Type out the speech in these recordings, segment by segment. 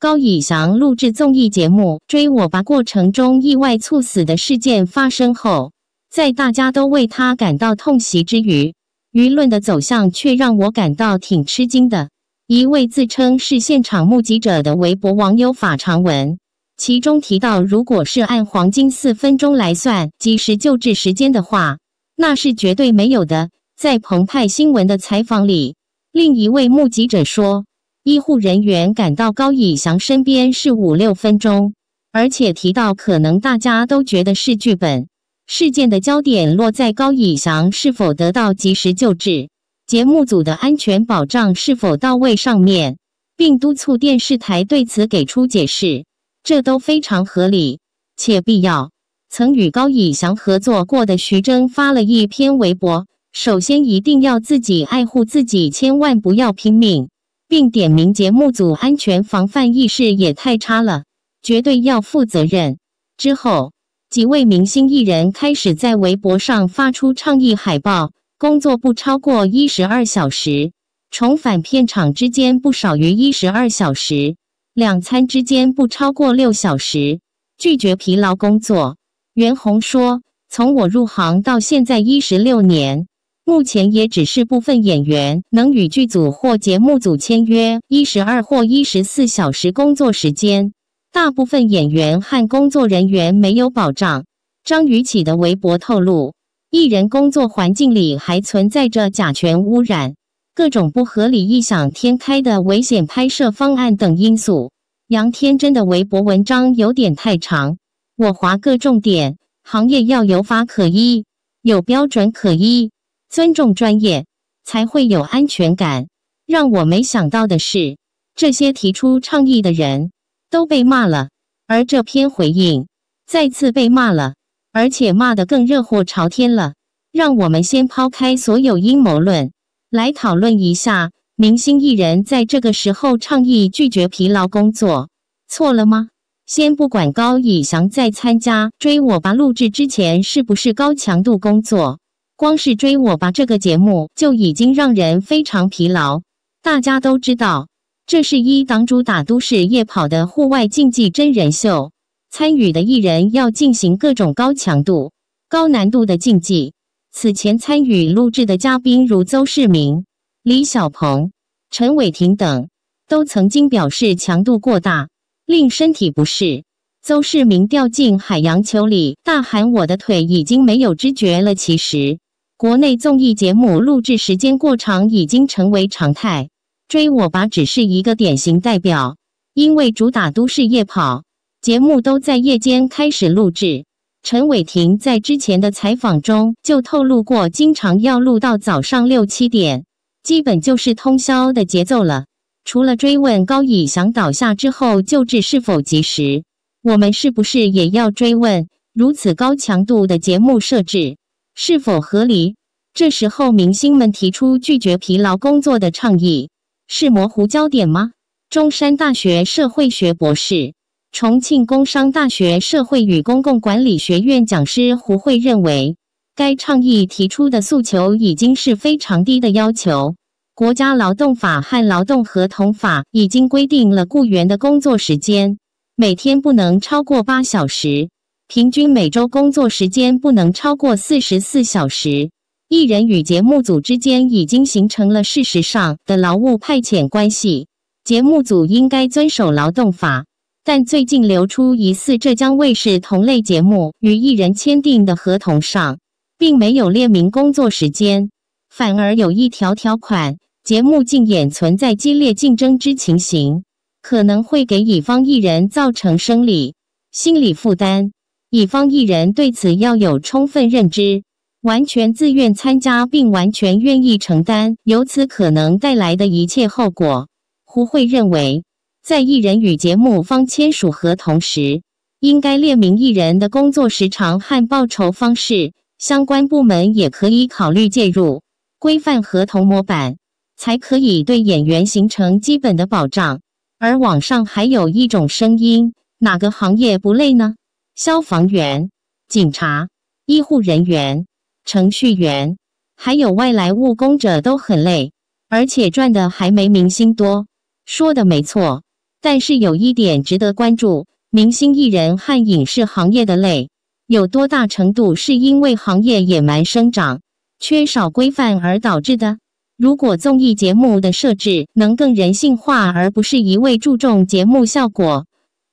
高以翔录制综艺节目《追我吧》过程中意外猝死的事件发生后，在大家都为他感到痛惜之余，舆论的走向却让我感到挺吃惊的。一位自称是现场目击者的微博网友法长文，其中提到，如果是按黄金四分钟来算及时救治时间的话，那是绝对没有的。在澎湃新闻的采访里，另一位目击者说。医护人员赶到高以翔身边是五六分钟，而且提到可能大家都觉得是剧本。事件的焦点落在高以翔是否得到及时救治，节目组的安全保障是否到位上面，并督促电视台对此给出解释，这都非常合理且必要。曾与高以翔合作过的徐峥发了一篇微博：“首先一定要自己爱护自己，千万不要拼命。”并点名节目组安全防范意识也太差了，绝对要负责任。之后，几位明星艺人开始在微博上发出倡议海报：工作不超过一十二小时，重返片场之间不少于一十二小时，两餐之间不超过六小时，拒绝疲劳工作。袁弘说：“从我入行到现在一十六年。”目前也只是部分演员能与剧组或节目组签约一十二或一十四小时工作时间，大部分演员和工作人员没有保障。张雨绮的微博透露，艺人工作环境里还存在着甲醛污染、各种不合理、异想天开的危险拍摄方案等因素。杨天真的微博文章有点太长，我划个重点：行业要有法可依，有标准可依。尊重专业，才会有安全感。让我没想到的是，这些提出倡议的人都被骂了，而这篇回应再次被骂了，而且骂得更热火朝天了。让我们先抛开所有阴谋论，来讨论一下：明星艺人在这个时候倡议拒绝疲劳工作，错了吗？先不管高以翔在参加《追我吧》录制之前是不是高强度工作。光是追我吧这个节目就已经让人非常疲劳。大家都知道，这是一档主打都市夜跑的户外竞技真人秀，参与的艺人要进行各种高强度、高难度的竞技。此前参与录制的嘉宾如邹市明、李小鹏、陈伟霆等，都曾经表示强度过大，令身体不适。邹市明掉进海洋球里，大喊：“我的腿已经没有知觉了。”其实，国内综艺节目录制时间过长已经成为常态，《追我吧》只是一个典型代表。因为主打都市夜跑，节目都在夜间开始录制。陈伟霆在之前的采访中就透露过，经常要录到早上六七点，基本就是通宵的节奏了。除了追问高以翔倒下之后救治是否及时，我们是不是也要追问如此高强度的节目设置？是否合理？这时候，明星们提出拒绝疲劳工作的倡议，是模糊焦点吗？中山大学社会学博士、重庆工商大学社会与公共管理学院讲师胡慧认为，该倡议提出的诉求已经是非常低的要求。国家劳动法和劳动合同法已经规定了雇员的工作时间，每天不能超过八小时。平均每周工作时间不能超过四十四小时。艺人与节目组之间已经形成了事实上的劳务派遣关系，节目组应该遵守劳动法。但最近流出疑似浙江卫视同类节目与艺人签订的合同上，并没有列明工作时间，反而有一条条款：节目竞演存在激烈竞争之情形，可能会给乙方艺人造成生理、心理负担。乙方艺人对此要有充分认知，完全自愿参加，并完全愿意承担由此可能带来的一切后果。胡慧认为，在艺人与节目方签署合同时，应该列明艺人的工作时长和报酬方式。相关部门也可以考虑介入，规范合同模板，才可以对演员形成基本的保障。而网上还有一种声音：哪个行业不累呢？消防员、警察、医护人员、程序员，还有外来务工者都很累，而且赚的还没明星多。说的没错，但是有一点值得关注：明星艺人和影视行业的累有多大程度是因为行业野蛮生长、缺少规范而导致的？如果综艺节目的设置能更人性化，而不是一味注重节目效果，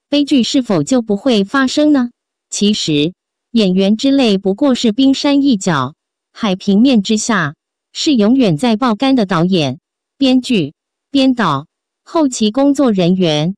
悲剧是否就不会发生呢？其实，演员之类不过是冰山一角，海平面之下是永远在爆肝的导演、编剧、编导、后期工作人员。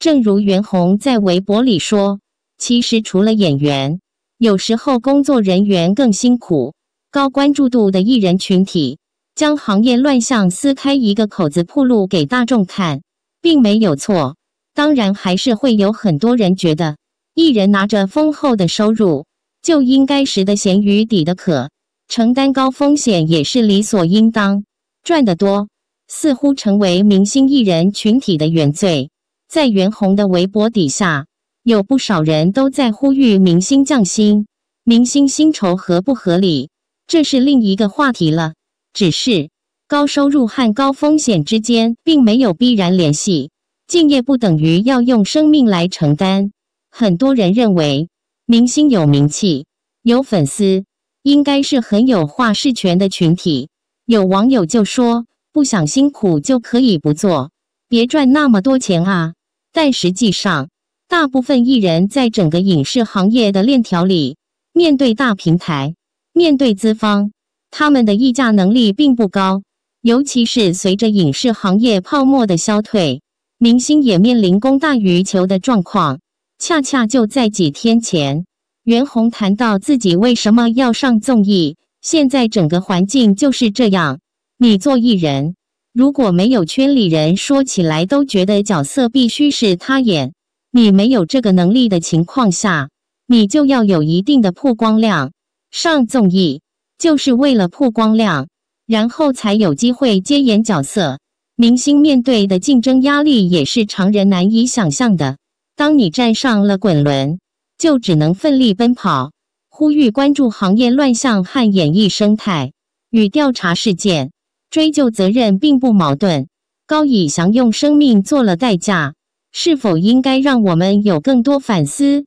正如袁弘在微博里说：“其实除了演员，有时候工作人员更辛苦。”高关注度的艺人群体将行业乱象撕开一个口子，铺路给大众看，并没有错。当然，还是会有很多人觉得。艺人拿着丰厚的收入，就应该食的咸鱼，抵的渴，承担高风险也是理所应当。赚得多，似乎成为明星艺人群体的原罪。在袁弘的微博底下，有不少人都在呼吁明星降薪。明星薪酬合不合理，这是另一个话题了。只是高收入和高风险之间并没有必然联系，敬业不等于要用生命来承担。很多人认为，明星有名气、有粉丝，应该是很有话事权的群体。有网友就说：“不想辛苦就可以不做，别赚那么多钱啊！”但实际上，大部分艺人在整个影视行业的链条里，面对大平台、面对资方，他们的议价能力并不高。尤其是随着影视行业泡沫的消退，明星也面临供大于求的状况。恰恰就在几天前，袁弘谈到自己为什么要上综艺。现在整个环境就是这样，你做艺人，如果没有圈里人说起来都觉得角色必须是他演，你没有这个能力的情况下，你就要有一定的曝光量。上综艺就是为了曝光量，然后才有机会接演角色。明星面对的竞争压力也是常人难以想象的。当你站上了滚轮，就只能奋力奔跑。呼吁关注行业乱象和演艺生态与调查事件、追究责任并不矛盾。高以翔用生命做了代价，是否应该让我们有更多反思？